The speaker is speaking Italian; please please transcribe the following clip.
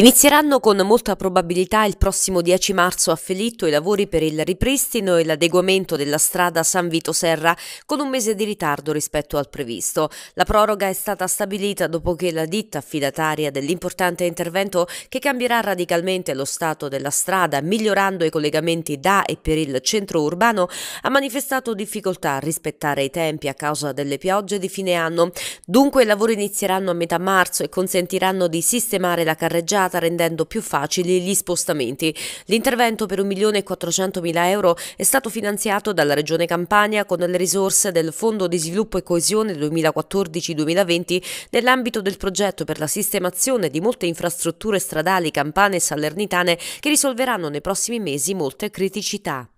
Inizieranno con molta probabilità il prossimo 10 marzo a Felitto i lavori per il ripristino e l'adeguamento della strada San Vito Serra con un mese di ritardo rispetto al previsto. La proroga è stata stabilita dopo che la ditta affidataria dell'importante intervento che cambierà radicalmente lo stato della strada migliorando i collegamenti da e per il centro urbano ha manifestato difficoltà a rispettare i tempi a causa delle piogge di fine anno. Dunque i lavori inizieranno a metà marzo e consentiranno di sistemare la carreggiata strutturata rendendo più facili gli spostamenti. L'intervento per 1.400.000 euro è stato finanziato dalla Regione Campania con le risorse del Fondo di Sviluppo e Coesione 2014-2020 nell'ambito del progetto per la sistemazione di molte infrastrutture stradali campane e salernitane che risolveranno nei prossimi mesi molte criticità.